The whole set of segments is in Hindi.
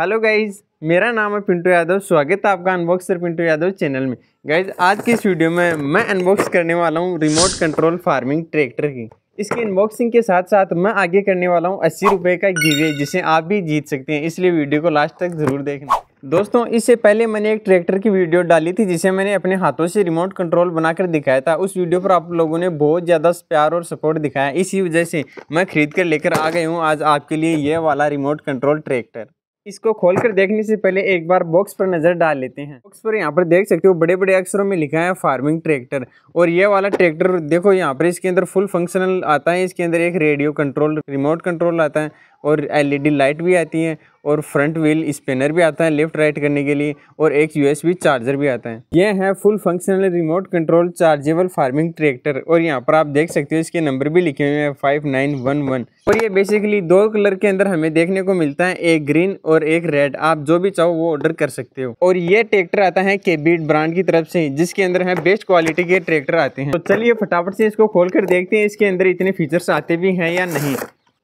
हेलो गाइज मेरा नाम है पिंटू यादव स्वागत है आपका अनबॉक्सर पिंटू यादव चैनल में गाइज आज की इस वीडियो में मैं अनबॉक्स करने वाला हूँ रिमोट कंट्रोल फार्मिंग ट्रैक्टर की इसकी अनबॉक्सिंग के साथ साथ मैं आगे करने वाला हूँ अस्सी रुपये का गिवे जिसे आप भी जीत सकते हैं इसलिए वीडियो को लास्ट तक ज़रूर देखना दोस्तों इससे पहले मैंने एक ट्रैक्टर की वीडियो डाली थी जिसे मैंने अपने हाथों से रिमोट कंट्रोल बनाकर दिखाया था उस वीडियो पर आप लोगों ने बहुत ज़्यादा प्यार और सपोर्ट दिखाया इसी वजह से मैं खरीद कर लेकर आ गई हूँ आज आपके लिए ये वाला रिमोट कंट्रोल ट्रैक्टर इसको खोलकर देखने से पहले एक बार बॉक्स पर नज़र डाल लेते हैं बॉक्स पर यहाँ पर देख सकते हो बड़े बड़े अक्षरों में लिखा है फार्मिंग ट्रैक्टर और ये वाला ट्रैक्टर देखो यहाँ पर इसके अंदर फुल फंक्शनल आता है इसके अंदर एक रेडियो कंट्रोल रिमोट कंट्रोल आता है और एलईडी लाइट e भी आती है और फ्रंट व्हील स्पिनर भी आता है लेफ्ट राइट करने के लिए और एक यूएसबी चार्जर भी आता है यह है full functional remote control chargeable farming tractor और यहाँ पर आप देख सकते हो इसके नंबर भी लिखे हुए हैं फाइव नाइन वन वन और ये बेसिकली दो कलर के अंदर हमें देखने को मिलता है एक ग्रीन और एक रेड आप जो भी चाहो वो ऑर्डर कर सकते हो और ये ट्रैक्टर आता है केबीट ब्रांड की तरफ से जिसके अंदर है बेस्ट क्वालिटी के ट्रैक्टर आते हैं तो चलिए फटाफट से इसको खोल कर देखते हैं इसके अंदर इतने फीचर्स आते भी हैं या नहीं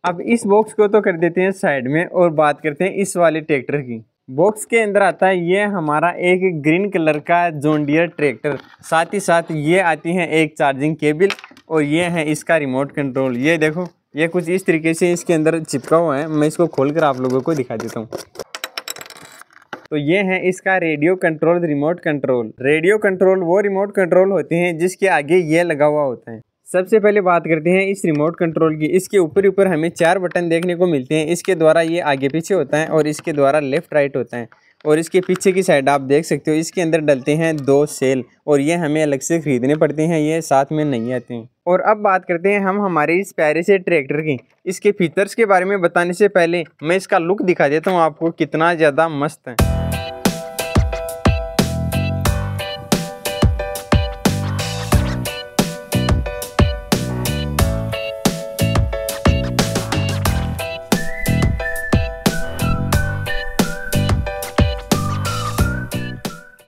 अब इस बॉक्स को तो कर देते हैं साइड में और बात करते हैं इस वाले ट्रैक्टर की बॉक्स के अंदर आता है ये हमारा एक ग्रीन कलर का जोंडियर ट्रैक्टर साथ ही साथ ये आती है एक चार्जिंग केबल और ये है इसका रिमोट कंट्रोल ये देखो ये कुछ इस तरीके से इसके अंदर चिपका हुआ है मैं इसको खोल आप लोगों को दिखा देता हूँ तो ये है इसका radio control remote control radio control वो रिमोट कंट्रोल होते हैं जिसके आगे ये लगा हुआ होता है सबसे पहले बात करते हैं इस रिमोट कंट्रोल की इसके ऊपर ऊपर हमें चार बटन देखने को मिलते हैं इसके द्वारा ये आगे पीछे होता है और इसके द्वारा लेफ़्ट राइट होता है और इसके पीछे की साइड आप देख सकते हो इसके अंदर डलते हैं दो सेल और ये हमें अलग से ख़रीदने पड़ते हैं ये साथ में नहीं आते हैं और अब बात करते हैं हम हमारे इस प्यारे से ट्रैक्टर की इसके फीचर्स के बारे में बताने से पहले मैं इसका लुक दिखा देता हूँ आपको कितना ज़्यादा मस्त है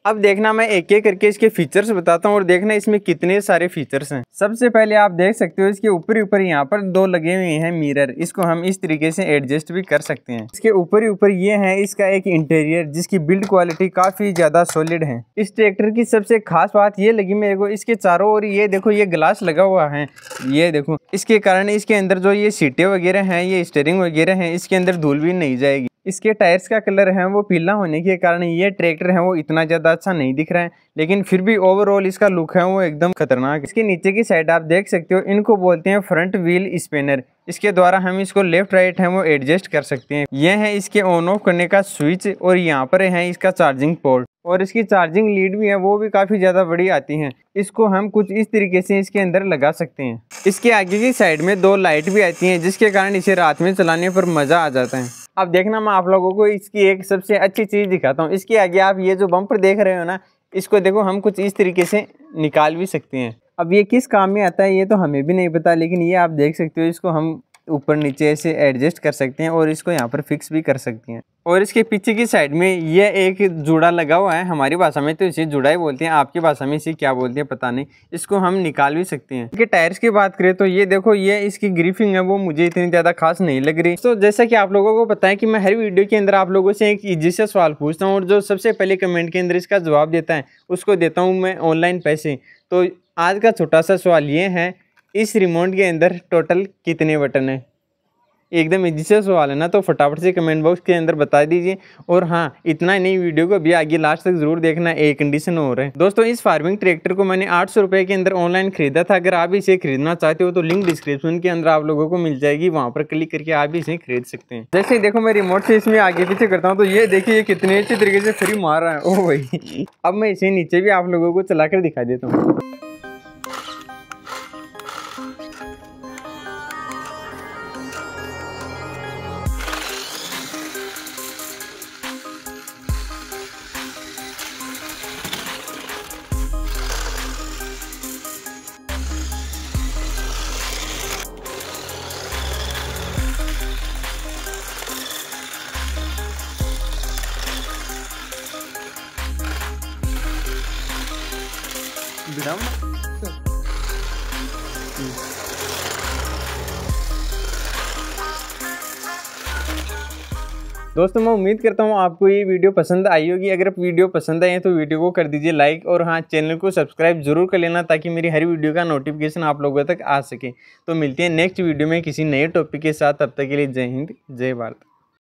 अब देखना मैं एक एक करके इसके फीचर्स बताता हूँ और देखना इसमें कितने सारे फीचर्स हैं सबसे पहले आप देख सकते हो इसके ऊपर ऊपर यहाँ पर दो लगे हुए हैं मिरर इसको हम इस तरीके से एडजस्ट भी कर सकते हैं इसके ऊपर ऊपर ये है इसका एक इंटीरियर जिसकी बिल्ड क्वालिटी काफी ज्यादा सॉलिड है इस ट्रैक्टर की सबसे खास बात ये लगी मेरे को इसके चारों ओर ये देखो ये ग्लास लगा हुआ है ये देखो इसके कारण इसके अंदर जो ये सीटें वगैरह है ये स्टेयरिंग वगैरह है इसके अंदर धूल भी नहीं जाएगी इसके टायर्स का कलर है वो पीला होने के कारण ये ट्रैक्टर है वो इतना ज़्यादा अच्छा नहीं दिख रहा है लेकिन फिर भी ओवरऑल इसका लुक है वो एकदम खतरनाक इसके नीचे की साइड आप देख सकते हो इनको बोलते हैं फ्रंट व्हील स्पेनर इसके द्वारा हम इसको लेफ्ट राइट है वो एडजस्ट कर सकते हैं यह है इसके ऑन ऑफ करने का स्विच और यहाँ पर है इसका चार्जिंग पोर्ट और इसकी चार्जिंग लीड भी है वो भी काफ़ी ज़्यादा बड़ी आती हैं इसको हम कुछ इस तरीके से इसके अंदर लगा सकते हैं इसके आगे की साइड में दो लाइट भी आती हैं जिसके कारण इसे रात में चलाने पर मज़ा आ जाता है अब देखना मैं आप लोगों को इसकी एक सबसे अच्छी चीज़ दिखाता हूँ इसके आगे आप ये जो बम्पर देख रहे हो ना इसको देखो हम कुछ इस तरीके से निकाल भी सकते हैं अब ये किस काम में आता है ये तो हमें भी नहीं पता लेकिन ये आप देख सकते हो इसको हम ऊपर नीचे से एडजस्ट कर सकते हैं और इसको यहाँ पर फिक्स भी कर सकते हैं और इसके पीछे की साइड में यह एक जुड़ा लगा हुआ है हमारी भाषा में तो इसे जुड़ा ही बोलते हैं आपकी भाषा में इसे क्या बोलते हैं पता नहीं इसको हम निकाल भी सकते हैं कि टायर्स की बात करें तो ये देखो ये इसकी ग्रीफिंग है वो मुझे इतनी ज़्यादा खास नहीं लग रही तो जैसा कि आप लोगों को पता है कि मैं हर वीडियो के अंदर आप लोगों से एक ईजी से सवाल पूछता हूँ और जो सबसे पहले कमेंट के अंदर इसका जवाब देता है उसको देता हूँ मैं ऑनलाइन पैसे तो आज का छोटा सा सवाल ये है इस रिमोट के अंदर टोटल कितने बटन हैं एकदम इजी से सवाल है ना तो फटाफट से कमेंट बॉक्स के अंदर बता दीजिए और हाँ इतना ही नहीं वीडियो को अभी आगे लास्ट तक जरूर देखना एक कंडीशन और है दोस्तों इस फार्मिंग ट्रैक्टर को मैंने आठ सौ के अंदर ऑनलाइन खरीदा था अगर आप इसे खरीदना चाहते हो तो लिंक डिस्क्रिप्शन के अंदर आप लोगों को मिल जाएगी वहाँ पर क्लिक करके आप इसे खरीद सकते हैं जैसे देखो मैं रिमोट से इसमें आगे पीछे करता हूँ तो ये देखिए ये कितने अच्छे तरीके से फ्री मार रहा है ओ भाई अब मैं इसे नीचे भी आप लोगों को चला दिखा देता हूँ down. दोस्तों मैं उम्मीद करता हूँ आपको ये वीडियो पसंद आई होगी अगर आप वीडियो पसंद आए तो वीडियो को कर दीजिए लाइक और हाँ चैनल को सब्सक्राइब जरूर कर लेना ताकि मेरी हर वीडियो का नोटिफिकेशन आप लोगों तक आ सके तो मिलते हैं नेक्स्ट वीडियो में किसी नए टॉपिक के साथ तब तक के लिए जय हिंद जय भारत